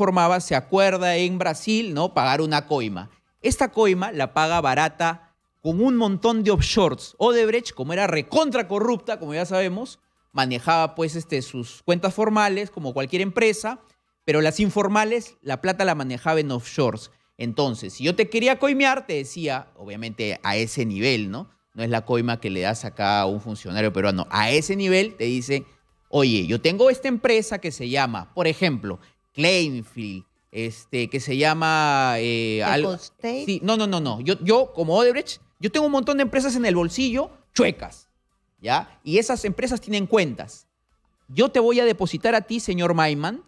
formaba se acuerda en Brasil, ¿no? Pagar una coima. Esta coima la paga barata con un montón de offshores. Odebrecht, como era recontra corrupta, como ya sabemos, manejaba pues este, sus cuentas formales como cualquier empresa, pero las informales la plata la manejaba en offshores. Entonces, si yo te quería coimear, te decía, obviamente a ese nivel, ¿no? No es la coima que le das acá a un funcionario peruano. A ese nivel te dice, oye, yo tengo esta empresa que se llama, por ejemplo, Plainfield, este, que se llama... Eh, sí, no, no, no, no. Yo, yo, como Odebrecht, yo tengo un montón de empresas en el bolsillo chuecas, ¿ya? Y esas empresas tienen cuentas. Yo te voy a depositar a ti, señor Maiman,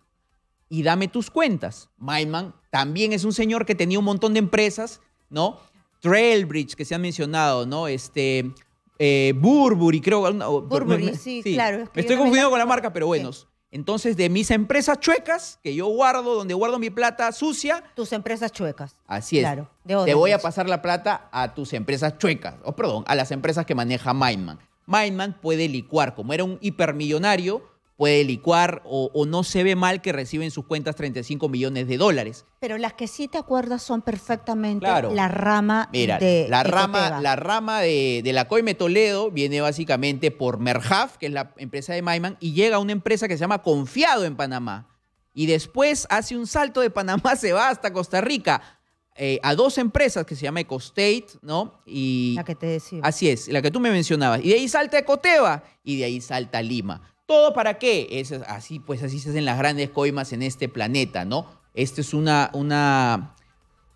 y dame tus cuentas. Maiman también es un señor que tenía un montón de empresas, ¿no? Trailbridge, que se han mencionado, ¿no? Este, eh, Burbury, creo. Burbury, sí, claro. estoy confundido con la marca, pero bueno... Entonces, de mis empresas chuecas, que yo guardo, donde guardo mi plata sucia. Tus empresas chuecas. Así es. Claro. te voy a pues. pasar la plata a tus empresas chuecas. O, perdón, a las empresas que maneja Mindman. Mindman puede licuar. Como era un hipermillonario, puede licuar o, no se ve mal que reciben sus cuentas 35 millones de dólares. Pero las que sí te acuerdas son perfectamente la rama de la rama, la rama de, la Coime Toledo viene básicamente por Merjaf, que es la empresa de Maiman, y llega a una empresa que se llama Confiado en Panamá. Y después hace un salto de Panamá, se va hasta Costa Rica. Eh, a dos empresas que se llama Ecostate, ¿no? Y, la que te decía. Así es, la que tú me mencionabas. Y de ahí salta Ecoteva y de ahí salta Lima. ¿Todo para qué? Es así, pues así se hacen las grandes coimas en este planeta, ¿no? Esta es una, una,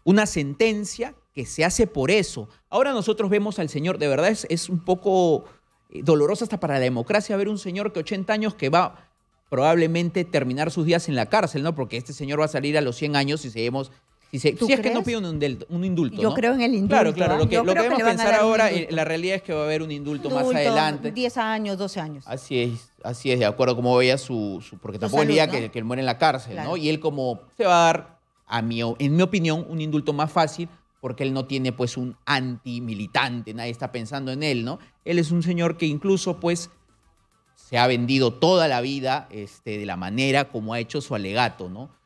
una sentencia que se hace por eso. Ahora nosotros vemos al señor, de verdad es, es un poco eh, doloroso hasta para la democracia ver un señor que 80 años que va probablemente terminar sus días en la cárcel, ¿no? Porque este señor va a salir a los 100 años y seguimos... Si, es que no pide un, indulto. Yo creo en el indulto. Claro, claro. ¿eh? Lo que, lo que debemos pensar ahora, eh, la realidad es que va a haber un indulto, indulto más adelante. 10 años, 12 años. Así es. Así es, de acuerdo como cómo veía su, Porque tampoco veía que, él muere en la cárcel, ¿no? Y él, como se va a dar, a mi, en mi opinión, un indulto más fácil porque él no tiene pues un antimilitante, nadie está pensando en él, ¿no? Él es un señor que incluso pues se ha vendido toda la vida este, de la manera como ha hecho su alegato, ¿no?